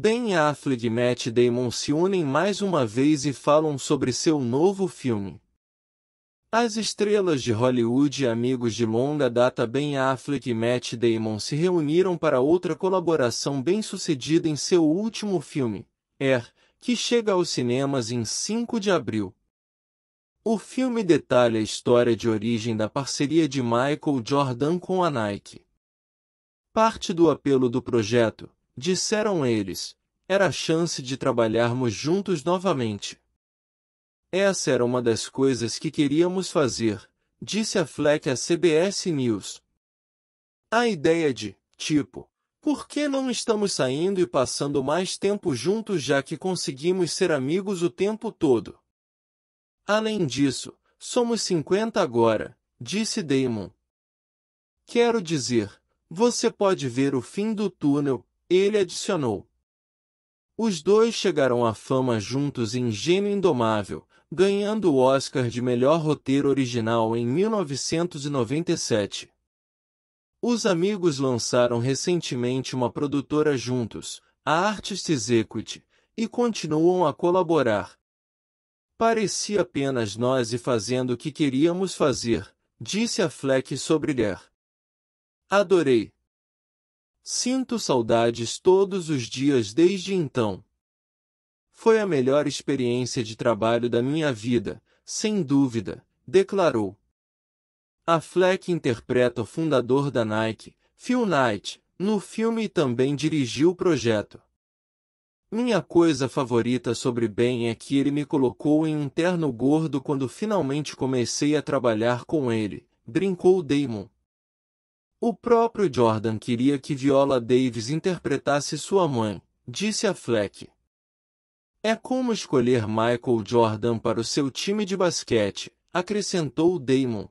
Ben Affleck e Matt Damon se unem mais uma vez e falam sobre seu novo filme. As estrelas de Hollywood e amigos de longa data Ben Affleck e Matt Damon se reuniram para outra colaboração bem-sucedida em seu último filme, Air, er, que chega aos cinemas em 5 de abril. O filme detalha a história de origem da parceria de Michael Jordan com a Nike. Parte do apelo do projeto Disseram eles. Era a chance de trabalharmos juntos novamente. Essa era uma das coisas que queríamos fazer, disse a Fleck à CBS News. A ideia de, tipo, por que não estamos saindo e passando mais tempo juntos já que conseguimos ser amigos o tempo todo? Além disso, somos 50 agora, disse Damon. Quero dizer, você pode ver o fim do túnel, ele adicionou: Os dois chegaram à fama juntos em Gênio Indomável, ganhando o Oscar de melhor roteiro original em 1997. Os amigos lançaram recentemente uma produtora juntos, a Artists Equity, e continuam a colaborar. Parecia apenas nós e fazendo o que queríamos fazer, disse a Fleck sobre Ler. Adorei, Sinto saudades todos os dias desde então. Foi a melhor experiência de trabalho da minha vida, sem dúvida, declarou. A Fleck interpreta o fundador da Nike, Phil Knight, no filme e também dirigiu o projeto. Minha coisa favorita sobre Ben é que ele me colocou em um terno gordo quando finalmente comecei a trabalhar com ele, brincou Damon. O próprio Jordan queria que Viola Davis interpretasse sua mãe, disse a Fleck. É como escolher Michael Jordan para o seu time de basquete, acrescentou Damon,